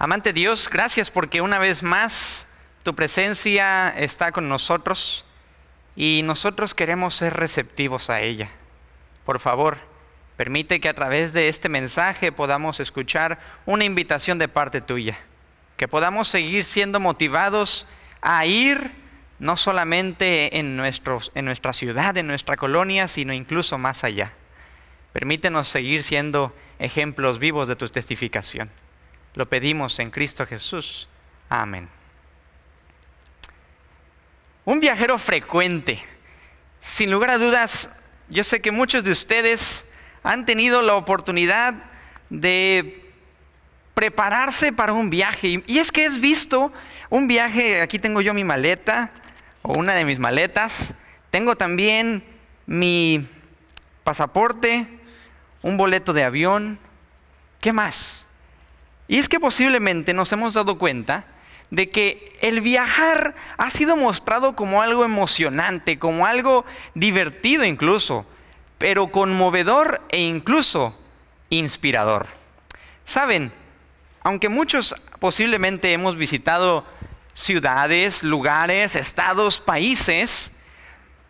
Amante Dios, gracias porque una vez más tu presencia está con nosotros y nosotros queremos ser receptivos a ella. Por favor, permite que a través de este mensaje podamos escuchar una invitación de parte tuya, que podamos seguir siendo motivados a ir no solamente en, en nuestra ciudad, en nuestra colonia, sino incluso más allá. Permítenos seguir siendo ejemplos vivos de tu testificación. Lo pedimos en Cristo Jesús. Amén. Un viajero frecuente. Sin lugar a dudas, yo sé que muchos de ustedes han tenido la oportunidad de prepararse para un viaje. Y es que es visto un viaje, aquí tengo yo mi maleta o una de mis maletas, tengo también mi pasaporte, un boleto de avión, ¿qué más? Y es que posiblemente nos hemos dado cuenta de que el viajar ha sido mostrado como algo emocionante, como algo divertido incluso, pero conmovedor e incluso inspirador. Saben, aunque muchos posiblemente hemos visitado ciudades, lugares, estados, países,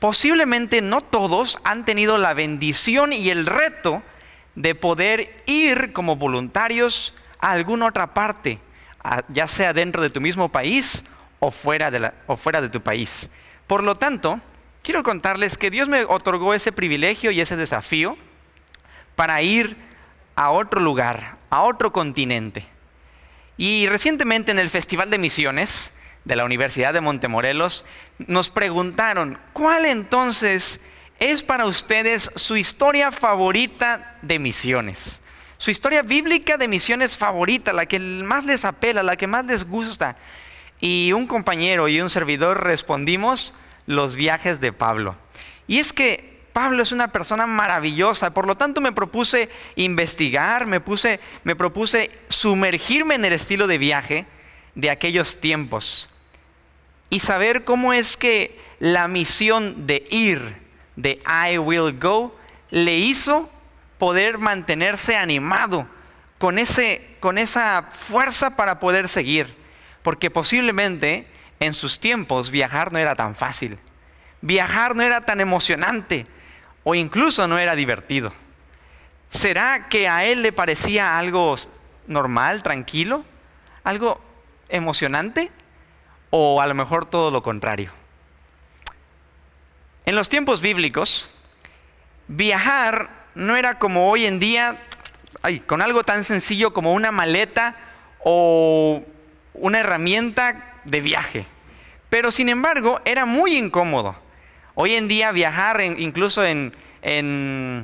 posiblemente no todos han tenido la bendición y el reto de poder ir como voluntarios a alguna otra parte, ya sea dentro de tu mismo país o fuera de, o fuera de tu país. Por lo tanto, quiero contarles que Dios me otorgó ese privilegio y ese desafío para ir a otro lugar, a otro continente. Y recientemente en el Festival de Misiones de la Universidad de Montemorelos nos preguntaron, ¿cuál entonces es para ustedes su historia favorita de misiones. Su historia bíblica de misiones favorita, la que más les apela, la que más les gusta. Y un compañero y un servidor respondimos los viajes de Pablo. Y es que Pablo es una persona maravillosa, por lo tanto me propuse investigar, me, puse, me propuse sumergirme en el estilo de viaje de aquellos tiempos y saber cómo es que la misión de ir, de I Will Go le hizo poder mantenerse animado con, esa fuerza para poder seguir. Porque posiblemente en sus tiempos viajar no era tan fácil. Viajar no era tan emocionante o incluso no era divertido. ¿Será que a él le parecía algo normal, tranquilo? ¿Algo emocionante? ¿O a lo mejor todo lo contrario? En los tiempos bíblicos, viajar no era como hoy en día, con algo tan sencillo como una maleta o una herramienta de viaje. Pero sin embargo, era muy incómodo. Hoy en día viajar incluso en, en,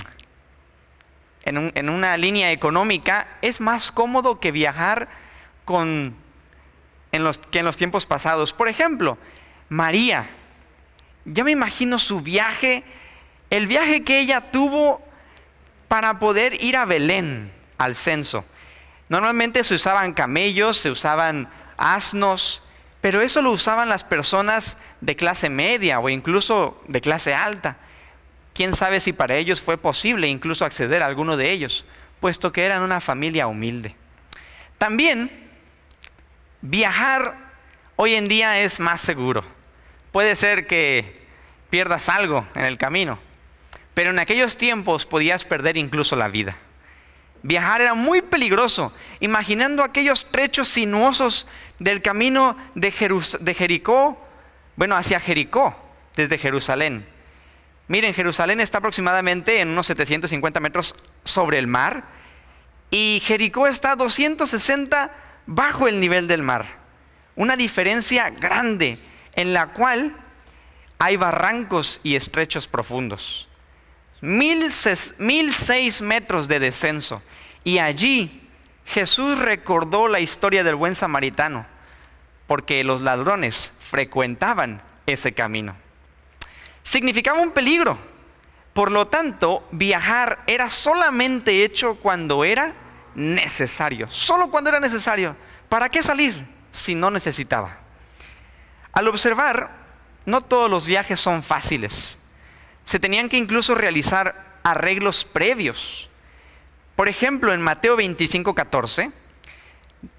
una línea económica es más cómodo que viajar con en los, que en los tiempos pasados. Por ejemplo, María ya me imagino su viaje, el viaje que ella tuvo para poder ir a Belén, al censo. Normalmente se usaban camellos, se usaban asnos, pero eso lo usaban las personas de clase media o incluso de clase alta. ¿Quién sabe si para ellos fue posible incluso acceder a alguno de ellos, puesto que eran una familia humilde? También viajar hoy en día es más seguro puede ser que pierdas algo en el camino, pero en aquellos tiempos podías perder incluso la vida. Viajar era muy peligroso, imaginando aquellos trechos sinuosos del camino de, Jericó, bueno, hacia Jericó, desde Jerusalén. Miren, Jerusalén está aproximadamente en unos 750 metros sobre el mar y Jericó está a 260 bajo el nivel del mar. Una diferencia grande en la cual hay barrancos y estrechos profundos. Mil, seis metros de descenso. Y allí Jesús recordó la historia del buen samaritano, porque los ladrones frecuentaban ese camino. Significaba un peligro. Por lo tanto, viajar era solamente hecho cuando era necesario. Solo cuando era necesario. ¿Para qué salir si no necesitaba? Al observar, no todos los viajes son fáciles. Se tenían que incluso realizar arreglos previos. Por ejemplo, en Mateo 25, 14,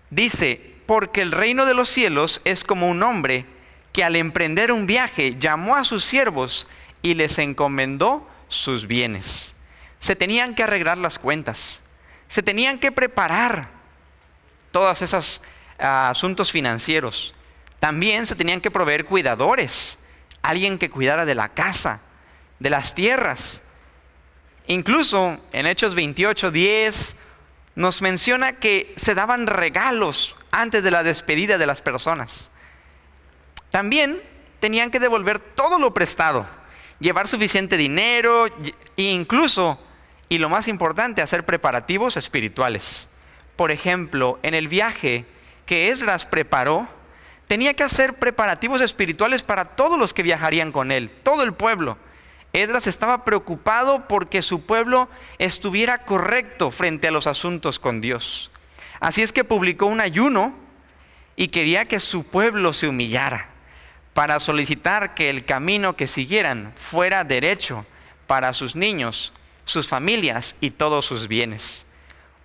dice, porque el reino de los cielos es como un hombre que al emprender un viaje llamó a sus siervos y les encomendó sus bienes. Se tenían que arreglar las cuentas, se tenían que preparar todos esos ah, asuntos financieros. También se tenían que proveer cuidadores, alguien que cuidara de la casa, de las tierras. Incluso en Hechos 28, 10 nos menciona que se daban regalos antes de la despedida de las personas. También tenían que devolver todo lo prestado, llevar suficiente dinero e incluso, y lo más importante, hacer preparativos espirituales. Por ejemplo, en el viaje que Esdras preparó, tenía que hacer preparativos espirituales para todos los que viajarían con él, todo el pueblo. Edras estaba preocupado porque su pueblo estuviera correcto frente a los asuntos con Dios. Así es que publicó un ayuno y quería que su pueblo se humillara para solicitar que el camino que siguieran fuera derecho para sus niños, sus familias y todos sus bienes.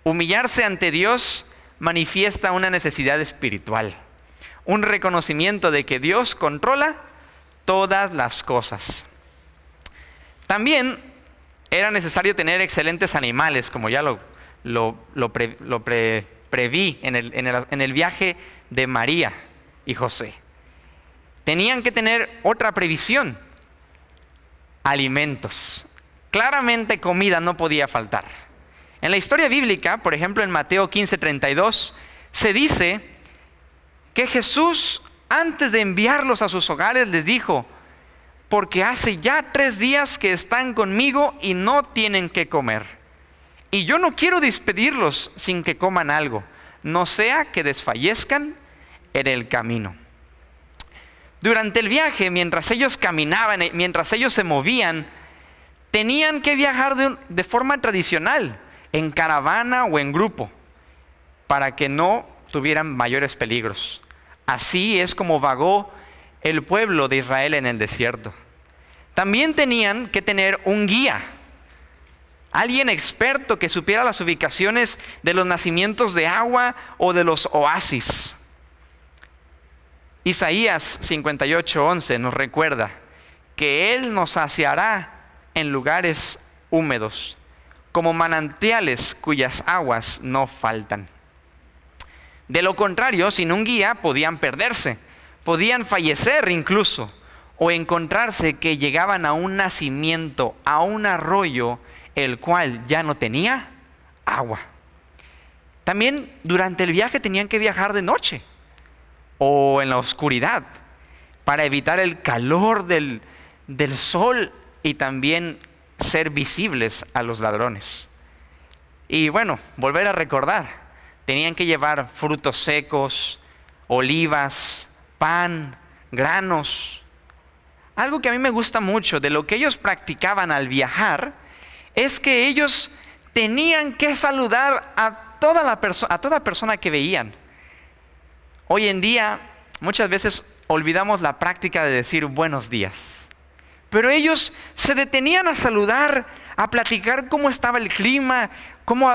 Humillarse ante Dios manifiesta una necesidad espiritual un reconocimiento de que Dios controla todas las cosas. También era necesario tener excelentes animales, como ya lo, lo, preví en el, en el viaje de María y José. Tenían que tener otra previsión, alimentos. Claramente comida no podía faltar. En la historia bíblica, por ejemplo en Mateo 15:32, se dice que Jesús, antes de enviarlos a sus hogares, les dijo, porque hace ya tres días que están conmigo y no tienen que comer. Y yo no quiero despedirlos sin que coman algo, no sea que desfallezcan en el camino. Durante el viaje, mientras ellos caminaban, eh, mientras ellos se movían, tenían que viajar de, de forma tradicional, en caravana o en grupo, para que no tuvieran mayores peligros. Así es como vagó el pueblo de Israel en el desierto. También tenían que tener un guía, alguien experto que supiera las ubicaciones de los nacimientos de agua o de los oasis. Isaías 58:11 nos recuerda que Él nos saciará en lugares húmedos, como manantiales cuyas aguas no faltan. De lo contrario, sin un guía podían perderse, podían fallecer incluso, o encontrarse que llegaban a un nacimiento, a un arroyo, el cual ya no tenía agua. También durante el viaje tenían que viajar de noche o en la oscuridad para evitar el calor del, sol y también ser visibles a los ladrones. Y bueno, volver a recordar, tenían que llevar frutos secos, olivas, pan, granos. Algo que a mí me gusta mucho de lo que ellos practicaban al viajar es que ellos tenían que saludar a toda, la a toda persona que veían. Hoy en día muchas veces olvidamos la práctica de decir buenos días. Pero ellos se detenían a saludar, a platicar cómo estaba el clima,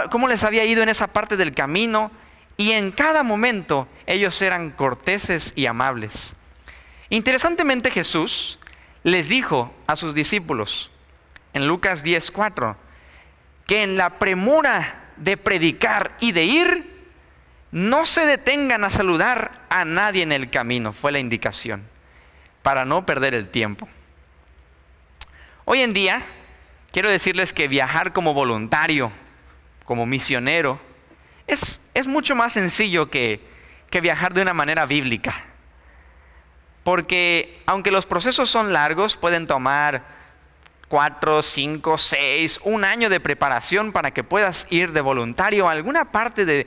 cómo, les había ido en esa parte del camino y en cada momento ellos eran corteses y amables. Interesantemente Jesús les dijo a sus discípulos en Lucas 10:4 que en la premura de predicar y de ir, no se detengan a saludar a nadie en el camino, fue la indicación, para no perder el tiempo. Hoy en día, quiero decirles que viajar como voluntario como misionero, es, es mucho más sencillo que, viajar de una manera bíblica. Porque aunque los procesos son largos, pueden tomar cuatro, cinco, seis, un año de preparación para que puedas ir de voluntario a alguna parte de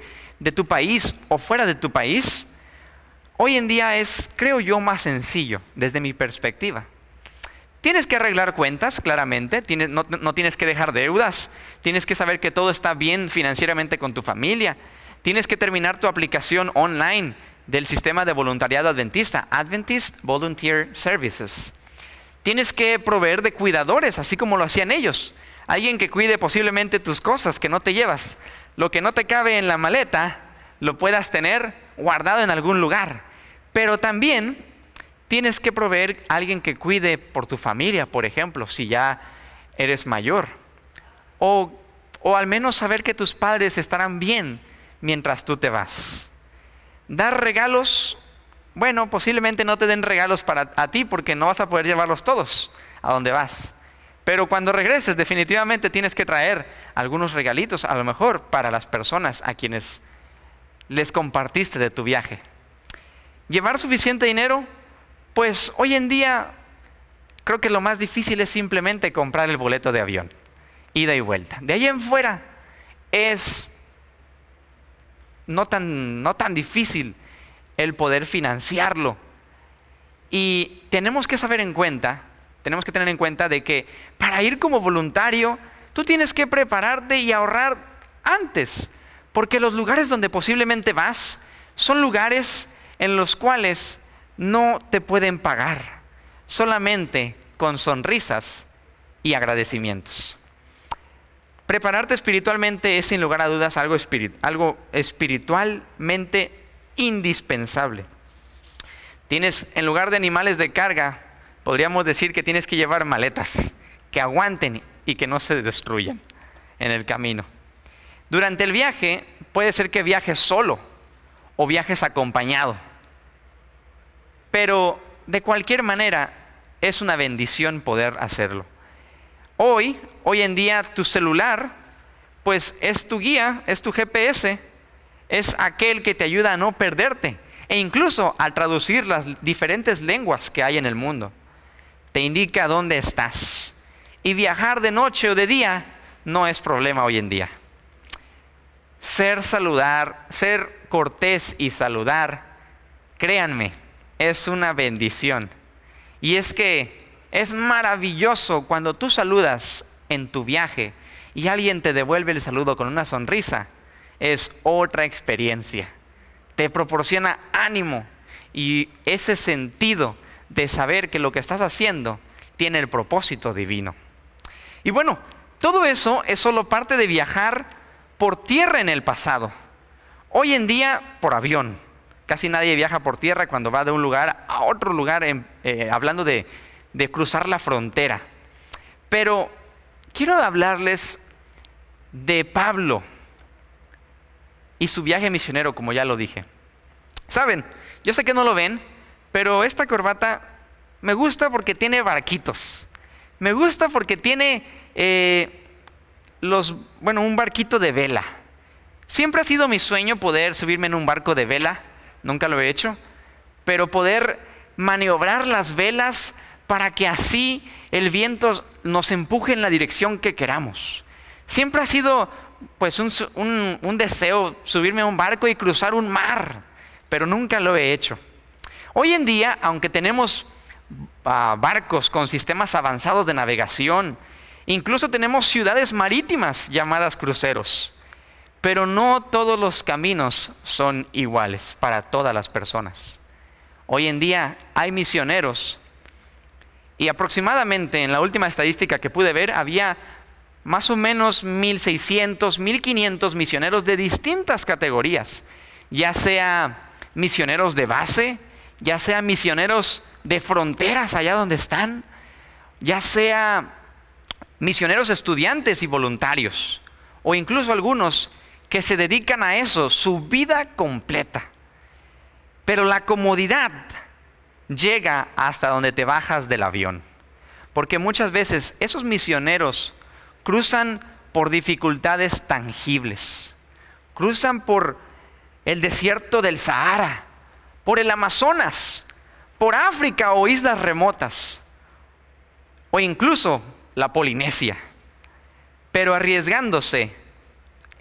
tu país o fuera de tu país, hoy en día es, creo yo, más sencillo desde mi perspectiva. Tienes que arreglar cuentas, claramente, no, no, tienes que dejar deudas, tienes que saber que todo está bien financieramente con tu familia, tienes que terminar tu aplicación online del sistema de voluntariado adventista, Adventist Volunteer Services. Tienes que proveer de cuidadores, así como lo hacían ellos. Alguien que cuide posiblemente tus cosas que no te llevas. Lo que no te cabe en la maleta, lo puedas tener guardado en algún lugar. Pero también Tienes que proveer a alguien que cuide por tu familia, por ejemplo, si ya eres mayor. O, al menos saber que tus padres estarán bien mientras tú te vas. Dar regalos, bueno, posiblemente no te den regalos para a ti porque no vas a poder llevarlos todos a donde vas. Pero cuando regreses, definitivamente tienes que traer algunos regalitos, a lo mejor para las personas a quienes les compartiste de tu viaje. Llevar suficiente dinero, pues hoy en día creo que lo más difícil es simplemente comprar el boleto de avión, ida y vuelta. De ahí en fuera es no tan, no tan difícil el poder financiarlo. Y tenemos que saber en cuenta, tenemos que tener en cuenta de que para ir como voluntario, tú tienes que prepararte y ahorrar antes, porque los lugares donde posiblemente vas son lugares en los cuales no te pueden pagar, solamente con sonrisas y agradecimientos. Prepararte espiritualmente es sin lugar a dudas algo, espiritualmente indispensable. Tienes, en lugar de animales de carga, podríamos decir que tienes que llevar maletas que aguanten y que no se destruyan en el camino. Durante el viaje, puede ser que viajes solo o viajes acompañado pero de cualquier manera, es una bendición poder hacerlo. Hoy, hoy en día, tu celular, pues es tu guía, es tu GPS, es aquel que te ayuda a no perderte. E incluso al traducir las diferentes lenguas que hay en el mundo, te indica dónde estás. Y viajar de noche o de día no es problema hoy en día. Ser saludar, ser cortés y saludar, créanme, es una bendición. Y es que es maravilloso cuando tú saludas en tu viaje y alguien te devuelve el saludo con una sonrisa. Es otra experiencia. Te proporciona ánimo y ese sentido de saber que lo que estás haciendo tiene el propósito divino. Y bueno, todo eso es solo parte de viajar por tierra en el pasado. Hoy en día por avión, Casi nadie viaja por tierra cuando va de un lugar a otro lugar, eh, hablando de, cruzar la frontera. Pero quiero hablarles de Pablo y su viaje misionero, como ya lo dije. Saben, yo sé que no lo ven, pero esta corbata me gusta porque tiene barquitos. Me gusta porque tiene eh, los, bueno, un barquito de vela. Siempre ha sido mi sueño poder subirme en un barco de vela nunca lo he hecho, pero poder maniobrar las velas para que así el viento nos empuje en la dirección que queramos. Siempre ha sido pues un, deseo subirme a un barco y cruzar un mar, pero nunca lo he hecho. Hoy en día, aunque tenemos ah, barcos con sistemas avanzados de navegación, incluso tenemos ciudades marítimas llamadas cruceros. Pero no todos los caminos son iguales para todas las personas. Hoy en día hay misioneros y aproximadamente en la última estadística que pude ver había más o menos 1.600, 1.500 misioneros de distintas categorías, ya sea misioneros de base, ya sea misioneros de fronteras allá donde están, ya sea misioneros estudiantes y voluntarios, o incluso algunos que se dedican a eso, su vida completa. Pero la comodidad llega hasta donde te bajas del avión. Porque muchas veces esos misioneros cruzan por dificultades tangibles, cruzan por el desierto del Sahara, por el Amazonas, por África o islas remotas, o incluso la Polinesia, pero arriesgándose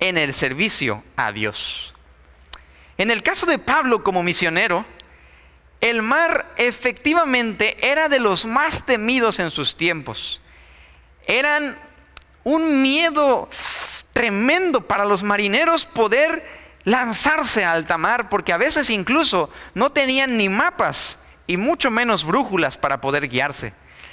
en el servicio a Dios. En el caso de Pablo como misionero, el mar efectivamente era de los más temidos en sus tiempos. Eran un miedo tremendo para los marineros poder lanzarse a alta mar, porque a veces incluso no tenían ni mapas y mucho menos brújulas para poder guiarse.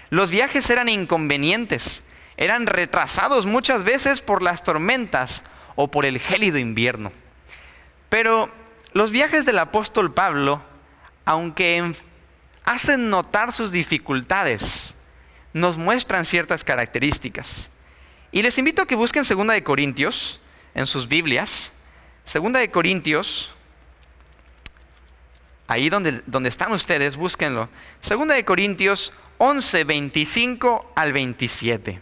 Los viajes eran inconvenientes, eran retrasados muchas veces por las tormentas o por el gélido invierno. Pero los viajes del apóstol Pablo, aunque hacen notar sus dificultades, nos muestran ciertas características. Y les invito a que busquen Segunda de Corintios en sus Biblias. Segunda de Corintios ahí donde, donde, están ustedes, búsquenlo. Segunda de Corintios 11, 25 al 27.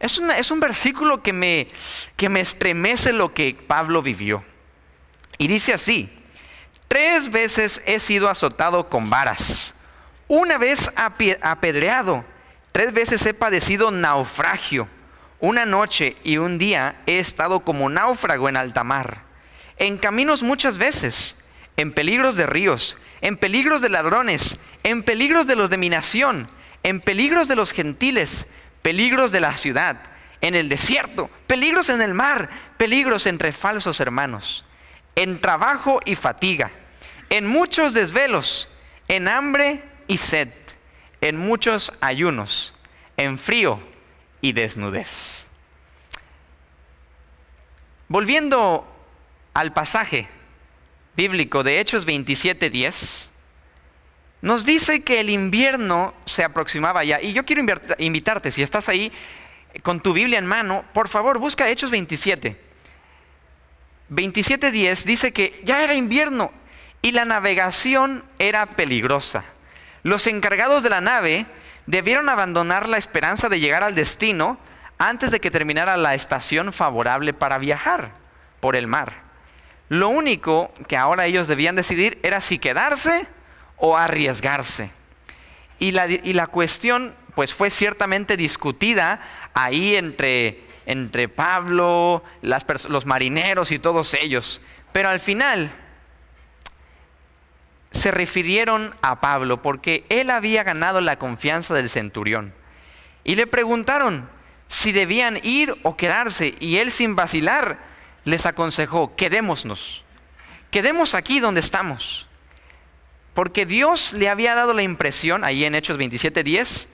Es, un versículo que me, que me estremece lo que Pablo vivió. Y dice así, tres veces he sido azotado con varas, una vez apedreado, tres veces he padecido naufragio, una noche y un día he estado como náufrago en alta mar, en caminos muchas veces, en peligros de ríos, en peligros de ladrones, en peligros de los de mi nación, en peligros de los gentiles, peligros de la ciudad, en el desierto, peligros en el mar, peligros entre falsos hermanos, en trabajo y fatiga, en muchos desvelos, en hambre y sed, en muchos ayunos, en frío y desnudez. Volviendo al pasaje bíblico de Hechos 27:10, nos dice que el invierno se aproximaba ya. Y yo quiero invitarte, si estás ahí con tu Biblia en mano, por favor busca Hechos 27. 27.10 dice que ya era invierno y la navegación era peligrosa. Los encargados de la nave debieron abandonar la esperanza de llegar al destino antes de que terminara la estación favorable para viajar por el mar. Lo único que ahora ellos debían decidir era si quedarse o arriesgarse. Y la, cuestión pues fue ciertamente discutida ahí entre, entre Pablo, los marineros y todos ellos. Pero al final se refirieron a Pablo porque él había ganado la confianza del centurión. Y le preguntaron si debían ir o quedarse. Y él sin vacilar les aconsejó, quedémonos. Quedemos aquí donde estamos. Porque Dios le había dado la impresión, ahí en Hechos 27:10,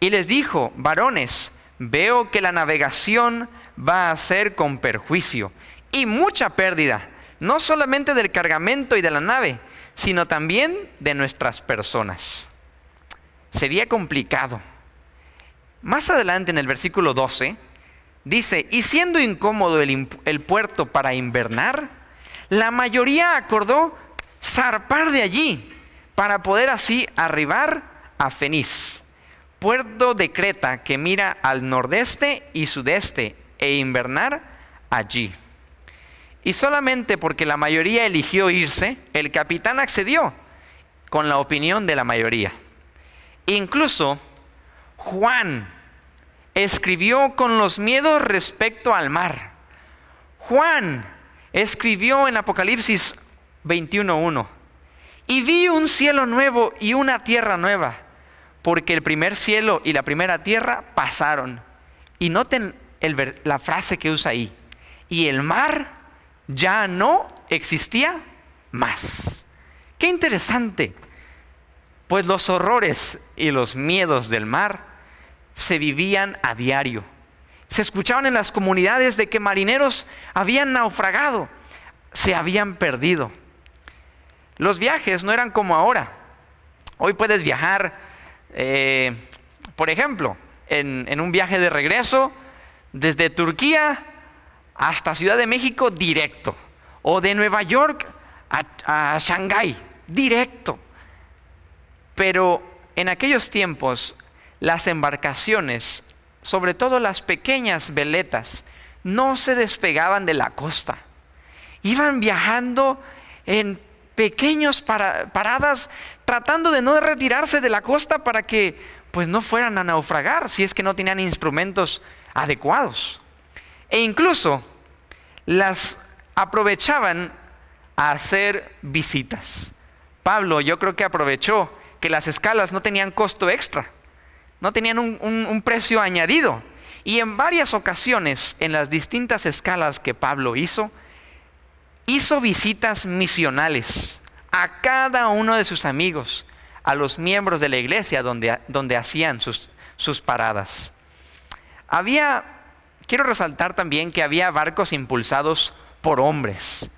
y les dijo, varones, veo que la navegación va a ser con perjuicio y mucha pérdida, no solamente del cargamento y de la nave, sino también de nuestras personas. Sería complicado. Más adelante en el versículo 12 dice, y siendo incómodo el, el, puerto para invernar, la mayoría acordó zarpar de allí para poder así arribar a Fenís, puerto de Creta que mira al nordeste y sudeste e invernar allí. Y solamente porque la mayoría eligió irse, el capitán accedió con la opinión de la mayoría. Incluso Juan escribió con los miedos respecto al mar. Juan escribió en Apocalipsis 21.1 y vi un cielo nuevo y una tierra nueva, porque el primer cielo y la primera tierra pasaron. Y noten la frase que usa ahí. Y el mar ya no existía más. Qué interesante. Pues los horrores y los miedos del mar se vivían a diario. Se escuchaban en las comunidades de que marineros habían naufragado, se habían perdido. Los viajes no eran como ahora. Hoy puedes viajar, eh, por ejemplo, en, un viaje de regreso desde Turquía hasta Ciudad de México directo. O de Nueva York a, a Shanghái directo. Pero en aquellos tiempos las embarcaciones, sobre todo las pequeñas veletas, no se despegaban de la costa. Iban viajando en pequeñas paradas tratando de no retirarse de la costa para que pues no fueran a naufragar si es que no tenían instrumentos adecuados. E incluso las aprovechaban a hacer visitas. Pablo yo creo que aprovechó que las escalas no tenían costo extra, no tenían un precio añadido. Y en varias ocasiones, en las distintas escalas que Pablo hizo, hizo visitas misionales a cada uno de sus amigos, a los miembros de la iglesia donde, donde hacían sus, sus paradas. Había, quiero resaltar también que había barcos impulsados por hombres,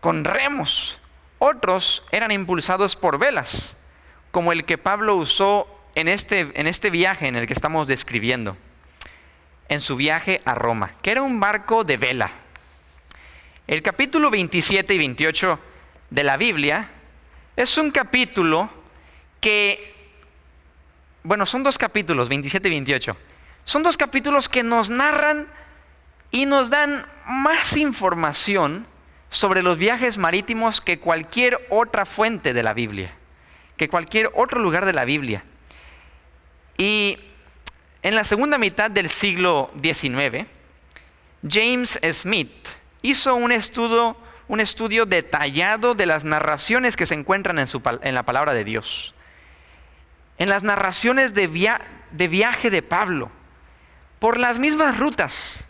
con remos. Otros eran impulsados por velas, como el que Pablo usó en este, en este viaje en el que estamos describiendo, en su viaje a Roma, que era un barco de vela, el capítulo 27 y 28 de la Biblia es un capítulo que, bueno, son dos capítulos, 27 y 28. Son dos capítulos que nos narran y nos dan más información sobre los viajes marítimos que cualquier otra fuente de la Biblia, que cualquier otro lugar de la Biblia. Y en la segunda mitad del siglo XIX, James Smith, hizo un estudio, un estudio detallado de las narraciones que se encuentran en, la palabra de Dios. En las narraciones de, viaje de Pablo, por las mismas rutas.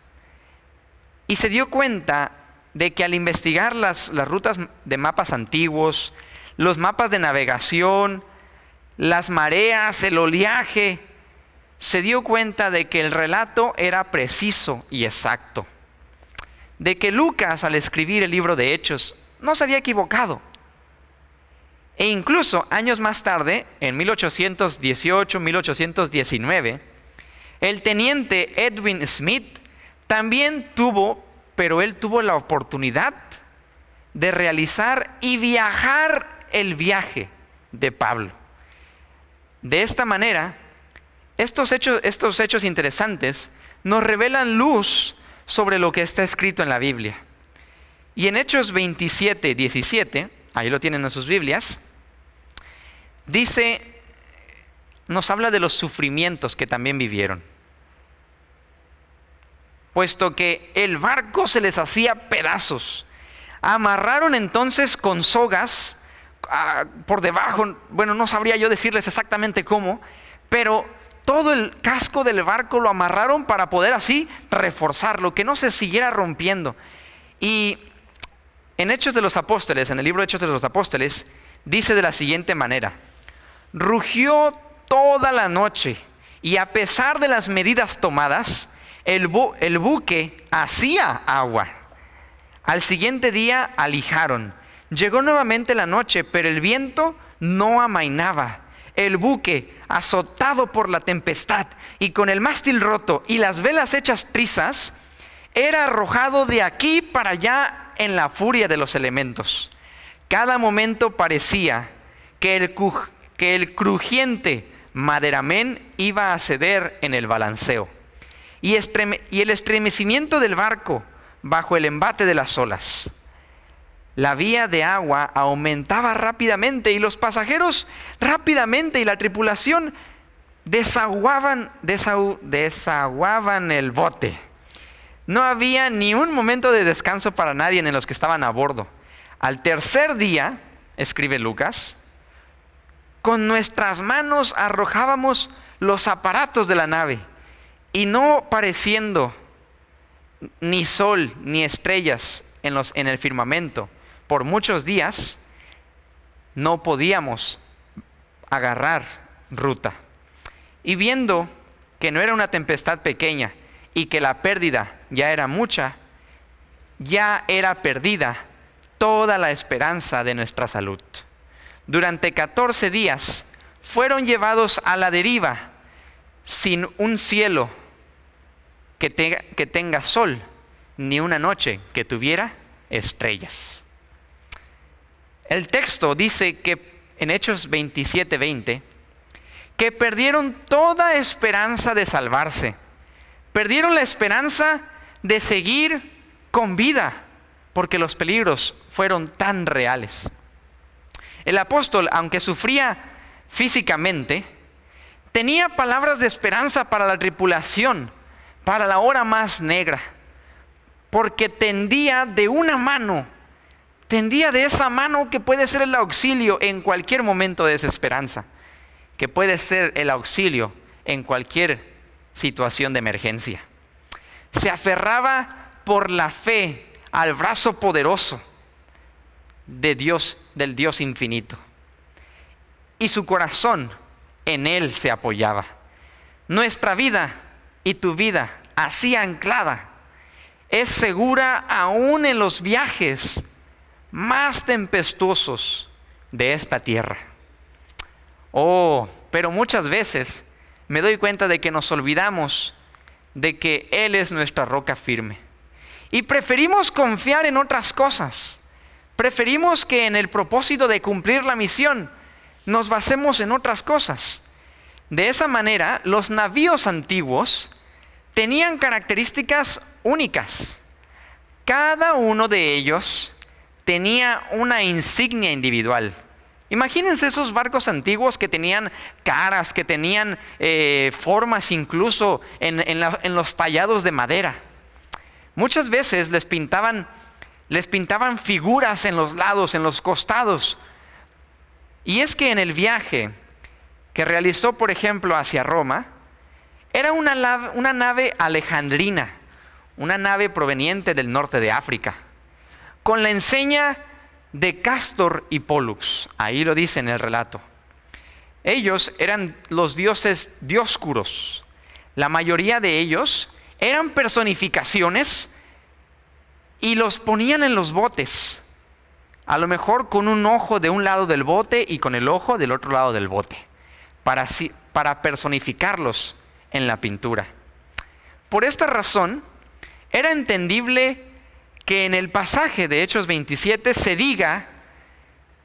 Y se dio cuenta de que al investigar las rutas de mapas antiguos, los mapas de navegación, las mareas, el oleaje, se dio cuenta de que el relato era preciso y exacto de que Lucas al escribir el libro de Hechos no se había equivocado. E incluso años más tarde, en 1818-1819, el teniente Edwin Smith también tuvo, pero él tuvo la oportunidad de realizar y viajar el viaje de Pablo. De esta manera, estos hechos, estos hechos interesantes nos revelan luz sobre lo que está escrito en la Biblia. Y en Hechos 27, 17, ahí lo tienen en sus Biblias, dice, nos habla de los sufrimientos que también vivieron. Puesto que el barco se les hacía pedazos. Amarraron entonces con sogas ah, por debajo, bueno, no sabría yo decirles exactamente cómo, pero todo el casco del barco lo amarraron para poder así reforzarlo, que no se siguiera rompiendo. Y en Hechos de los Apóstoles, en el libro de Hechos de los Apóstoles, dice de la siguiente manera, rugió toda la noche y a pesar de las medidas tomadas, el, el buque hacía agua. Al siguiente día alijaron. Llegó nuevamente la noche, pero el viento no amainaba el buque azotado por la tempestad y con el mástil roto y las velas hechas trizas, era arrojado de aquí para allá en la furia de los elementos. Cada momento parecía que el, que el crujiente maderamén iba a ceder en el balanceo y el estremecimiento del barco bajo el embate de las olas la vía de agua aumentaba rápidamente y los pasajeros rápidamente y la tripulación desaguaban, desaguaban el bote. No había ni un momento de descanso para nadie en los que estaban a bordo. Al tercer día, escribe Lucas, con nuestras manos arrojábamos los aparatos de la nave y no pareciendo ni sol ni estrellas en, los, en el firmamento, por muchos días no podíamos agarrar ruta. Y viendo que no era una tempestad pequeña y que la pérdida ya era mucha, ya era perdida toda la esperanza de nuestra salud. Durante 14 días fueron llevados a la deriva sin un cielo que, que tenga sol, ni una noche que tuviera estrellas. El texto dice que en Hechos 27, que perdieron toda esperanza de salvarse. Perdieron la esperanza de seguir con vida, porque los peligros fueron tan reales. El apóstol, aunque sufría físicamente, tenía palabras de esperanza para la tripulación, para la hora más negra, porque tendía de una mano tendía de esa mano que puede ser el auxilio en cualquier momento de desesperanza, que puede ser el auxilio en cualquier situación de emergencia. Se aferraba por la fe al brazo poderoso de Dios, del Dios infinito. Y su corazón en él se apoyaba. Nuestra vida y tu vida así anclada es segura aún en los viajes más tempestuosos de esta tierra. Oh, pero muchas veces me doy cuenta de que nos olvidamos de que Él es nuestra roca firme. Y preferimos confiar en otras cosas. Preferimos que en el propósito de cumplir la misión nos basemos en otras cosas. De esa manera, los navíos antiguos tenían características únicas. Cada uno de ellos tenía una insignia individual. Imagínense esos barcos antiguos que tenían caras, que tenían eh, formas incluso en, los tallados de madera. Muchas veces les pintaban, les pintaban figuras en los lados, en los costados. Y es que en el viaje que realizó, por ejemplo, hacia Roma, era una nave alejandrina, una nave proveniente del norte de África con la enseña de Castor y Pollux. Ahí lo dice en el relato. Ellos eran los dioses dioscuros. La mayoría de ellos eran personificaciones y los ponían en los botes. A lo mejor con un ojo de un lado del bote y con el ojo del otro lado del bote. Para, para personificarlos en la pintura. Por esta razón, era entendible que en el pasaje de Hechos 27 se diga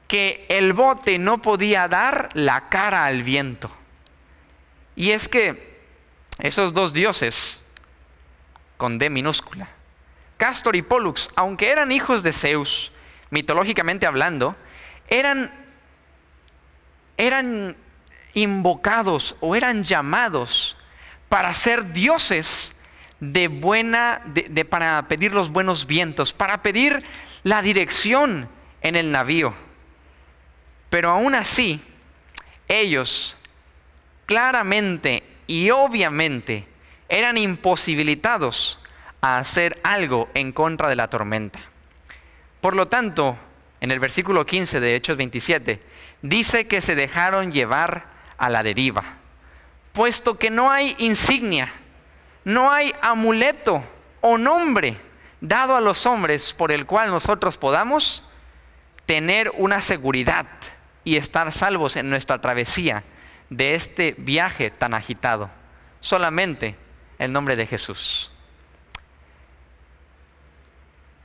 que el bote no podía dar la cara al viento. Y es que esos dos dioses, con D minúscula, Castor y Pollux, aunque eran hijos de Zeus, mitológicamente hablando, eran, eran invocados o eran llamados para ser dioses de buena, de, para pedir los buenos vientos, para pedir la dirección en el navío. Pero aún así, ellos claramente y obviamente eran imposibilitados a hacer algo en contra de la tormenta. Por lo tanto, en el versículo 15 de Hechos 27, dice que se dejaron llevar a la deriva, puesto que no hay insignia no hay amuleto o nombre dado a los hombres por el cual nosotros podamos tener una seguridad y estar salvos en nuestra travesía de este viaje tan agitado. Solamente el nombre de Jesús.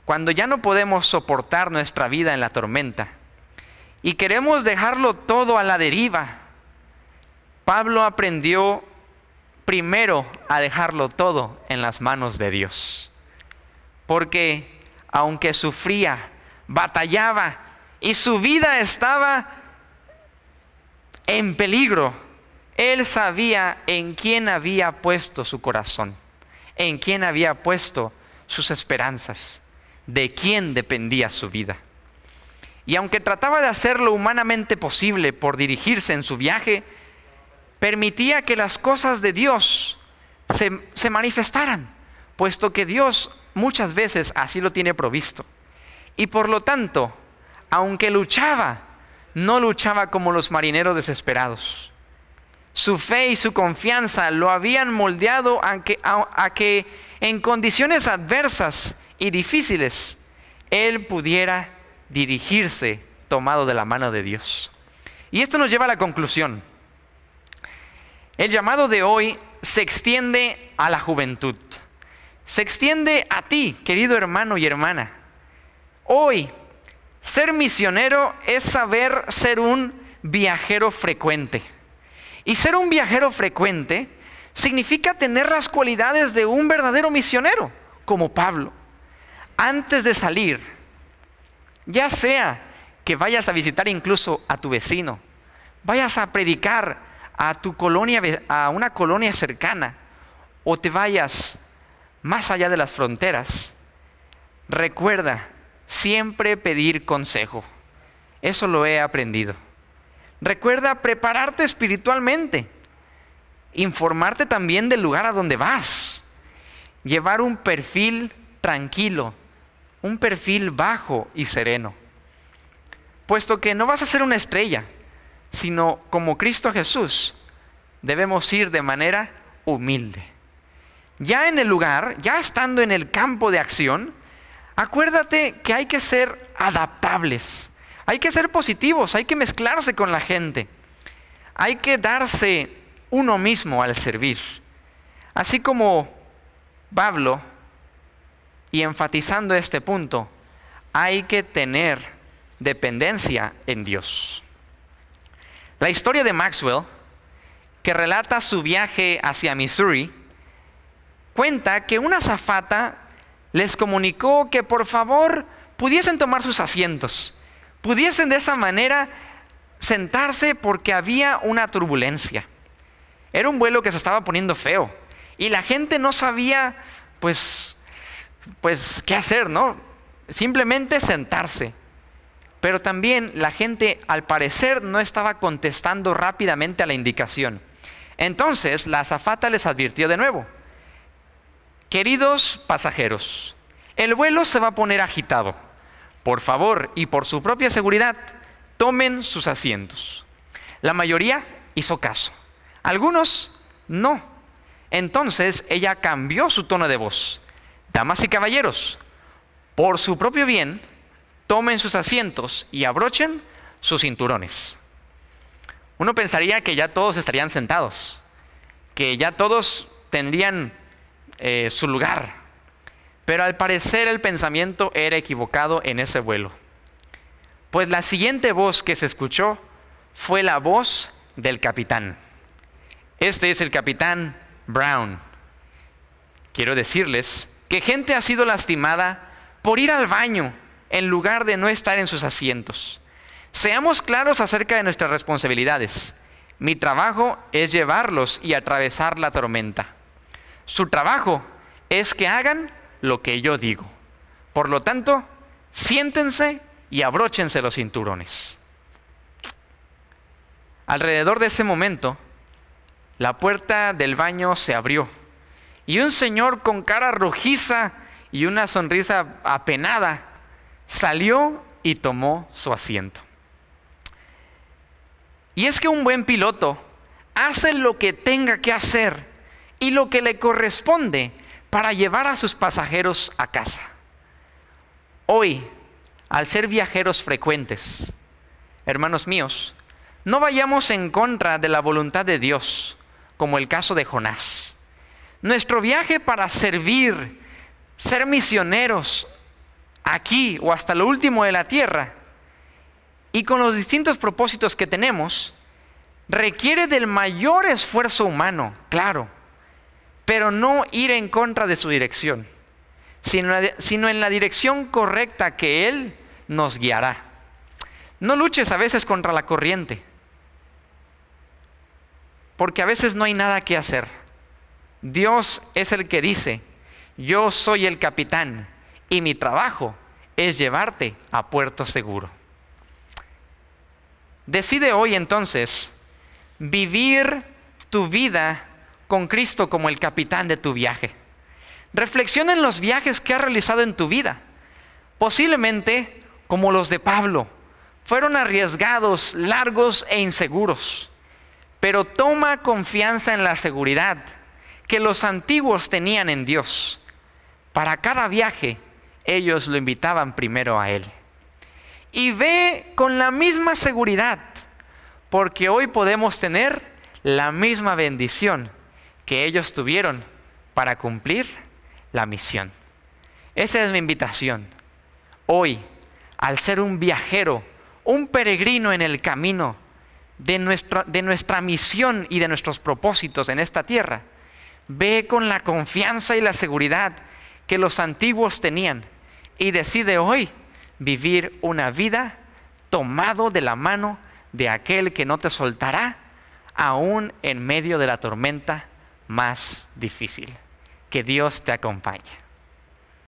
Cuando ya no podemos soportar nuestra vida en la tormenta y queremos dejarlo todo a la deriva, Pablo aprendió primero a dejarlo todo en las manos de Dios. Porque aunque sufría, batallaba y su vida estaba en peligro, él sabía en quién había puesto su corazón, en quién había puesto sus esperanzas, de quién dependía su vida. Y aunque trataba de hacer lo humanamente posible por dirigirse en su viaje, permitía que las cosas de Dios se, manifestaran, puesto que Dios muchas veces así lo tiene provisto. Y por lo tanto, aunque luchaba, no luchaba como los marineros desesperados. Su fe y su confianza lo habían moldeado a que, a que, en condiciones adversas y difíciles él pudiera dirigirse tomado de la mano de Dios. Y esto nos lleva a la conclusión. El llamado de hoy se extiende a la juventud. Se extiende a ti, querido hermano y hermana. Hoy, ser misionero es saber ser un viajero frecuente. Y ser un viajero frecuente significa tener las cualidades de un verdadero misionero, como Pablo. Antes de salir, ya sea que vayas a visitar incluso a tu vecino, vayas a predicar a tu colonia, a una colonia cercana, o te vayas más allá de las fronteras, recuerda siempre pedir consejo. Eso lo he aprendido. Recuerda prepararte espiritualmente, informarte también del lugar a donde vas, llevar un perfil tranquilo, un perfil bajo y sereno, puesto que no vas a ser una estrella sino como Cristo Jesús debemos ir de manera humilde. Ya en el lugar, ya estando en el campo de acción, acuérdate que hay que ser adaptables, hay que ser positivos, hay que mezclarse con la gente, hay que darse uno mismo al servir. Así como Pablo, y enfatizando este punto, hay que tener dependencia en Dios. La historia de Maxwell, que relata su viaje hacia Missouri, cuenta que una azafata les comunicó que por favor pudiesen tomar sus asientos, pudiesen de esa manera sentarse porque había una turbulencia. Era un vuelo que se estaba poniendo feo y la gente no sabía pues pues qué hacer, ¿no? Simplemente sentarse. Pero también la gente al parecer no estaba contestando rápidamente a la indicación. Entonces la azafata les advirtió de nuevo, queridos pasajeros, el vuelo se va a poner agitado. Por favor y por su propia seguridad, tomen sus asientos. La mayoría hizo caso. Algunos no. Entonces ella cambió su tono de voz. Damas y caballeros, por su propio bien, tomen sus asientos y abrochen sus cinturones. Uno pensaría que ya todos estarían sentados, que ya todos tendrían eh, su lugar, pero al parecer el pensamiento era equivocado en ese vuelo. Pues la siguiente voz que se escuchó fue la voz del capitán. Este es el capitán Brown. Quiero decirles que gente ha sido lastimada por ir al baño en lugar de no estar en sus asientos. Seamos claros acerca de nuestras responsabilidades. Mi trabajo es llevarlos y atravesar la tormenta. Su trabajo es que hagan lo que yo digo. Por lo tanto, siéntense y abróchense los cinturones. Alrededor de ese momento, la puerta del baño se abrió y un señor con cara rojiza y una sonrisa apenada salió y tomó su asiento. Y es que un buen piloto hace lo que tenga que hacer y lo que le corresponde para llevar a sus pasajeros a casa. Hoy, al ser viajeros frecuentes, hermanos míos, no vayamos en contra de la voluntad de Dios, como el caso de Jonás. Nuestro viaje para servir, ser misioneros, aquí o hasta lo último de la tierra, y con los distintos propósitos que tenemos, requiere del mayor esfuerzo humano, claro, pero no ir en contra de su dirección, sino, en la dirección correcta que Él nos guiará. No luches a veces contra la corriente, porque a veces no hay nada que hacer. Dios es el que dice, yo soy el capitán, y mi trabajo es llevarte a puerto seguro. Decide hoy entonces vivir tu vida con Cristo como el capitán de tu viaje. Reflexiona en los viajes que has realizado en tu vida. Posiblemente como los de Pablo. Fueron arriesgados, largos e inseguros. Pero toma confianza en la seguridad que los antiguos tenían en Dios. Para cada viaje ellos lo invitaban primero a él. Y ve con la misma seguridad, porque hoy podemos tener la misma bendición que ellos tuvieron para cumplir la misión. Esa es mi invitación. Hoy, al ser un viajero, un peregrino en el camino de, nuestra misión y de nuestros propósitos en esta tierra, ve con la confianza y la seguridad que los antiguos tenían y decide hoy vivir una vida tomado de la mano de aquel que no te soltará, aún en medio de la tormenta más difícil. Que Dios te acompañe.